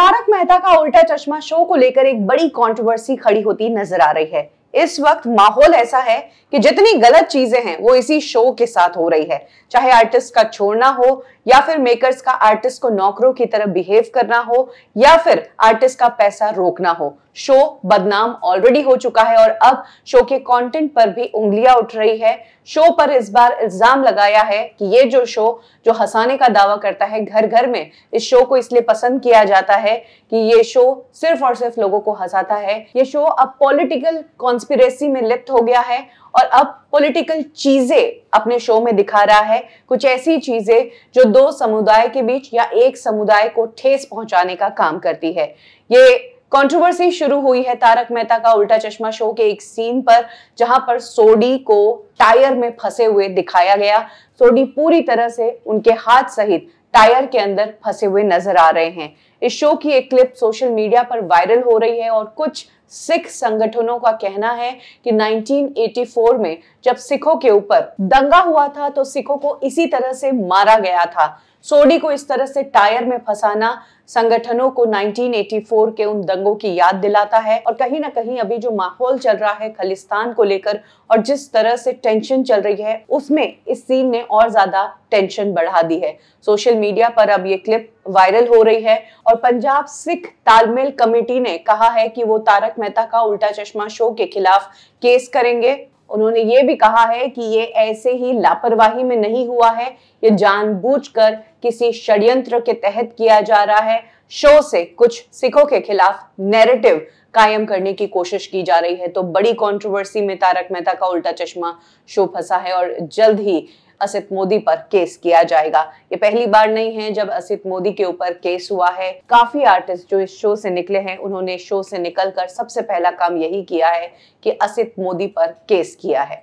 तारक मेहता का उल्टा चश्मा शो को लेकर एक बड़ी कंट्रोवर्सी खड़ी होती नजर आ रही है इस वक्त माहौल ऐसा है कि जितनी गलत चीजें हैं वो इसी शो के साथ हो रही है चाहे आर्टिस्ट का छोड़ना हो या फिर मेकर्स का आर्टिस्ट को नौकरों की तरफ बिहेव करना हो या फिर आर्टिस्ट का पैसा रोकना हो शो बदनाम ऑलरेडी हो चुका है और अब शो के कंटेंट पर भी उंगलियां उठ रही है शो पर इस बार इल्जाम लगाया है कि ये जो शो जो हंसाने का दावा करता है घर घर में इस शो को इसलिए पसंद किया जाता है कि ये शो सिर्फ और सिर्फ लोगों को हंसाता है ये शो अब पॉलिटिकल कॉन्स्पिरेसी में लिप्त हो गया है और अब पॉलिटिकल चीजें अपने शो में दिखा रहा है कुछ ऐसी चीजें जो दो समुदाय के बीच या एक समुदाय को ठेस पहुंचाने का काम करती है ये कंट्रोवर्सी शुरू हुई है तारक मेहता का उल्टा चश्मा शो के एक सीन पर जहां पर सोडी को टायर में फंसे हुए दिखाया गया सोडी पूरी तरह से उनके हाथ सहित टायर के अंदर फंसे हुए नजर आ रहे हैं इस शो की एक क्लिप सोशल मीडिया पर वायरल हो रही है और कुछ सिख संगठनों का कहना है कि 1984 में जब सिखों के ऊपर दंगा हुआ था तो सिखों को इसी तरह से मारा गया था सोडी को इस तरह से टायर में फंसाना संगठनों को 1984 के उन दंगों की याद दिलाता है और कहीं ना कहीं अभी जो माहौल चल रहा है खालिस्तान को लेकर और जिस तरह से टेंशन चल रही है उसमें इस सीन ने और ज्यादा टेंशन बढ़ा दी है सोशल मीडिया पर अब ये क्लिप वायरल हो रही है और पंजाब सिख तालमेल कमेटी ने कहा है कि वो तारक मेहता का उल्टा चश्मा शो के खिलाफ केस करेंगे उन्होंने ये भी कहा है कि ये ऐसे ही लापरवाही में नहीं हुआ है ये जानबूझकर किसी षड्यंत्र के तहत किया जा रहा है शो से कुछ सिखों के खिलाफ नैरेटिव कायम करने की कोशिश की जा रही है तो बड़ी कंट्रोवर्सी में तारक मेहता का उल्टा चश्मा शो फंसा है और जल्द ही असित मोदी पर केस किया जाएगा ये पहली बार नहीं है जब असित मोदी के ऊपर केस हुआ है काफी आर्टिस्ट जो इस शो से निकले हैं उन्होंने शो से निकलकर सबसे पहला काम यही किया है कि असित मोदी पर केस किया है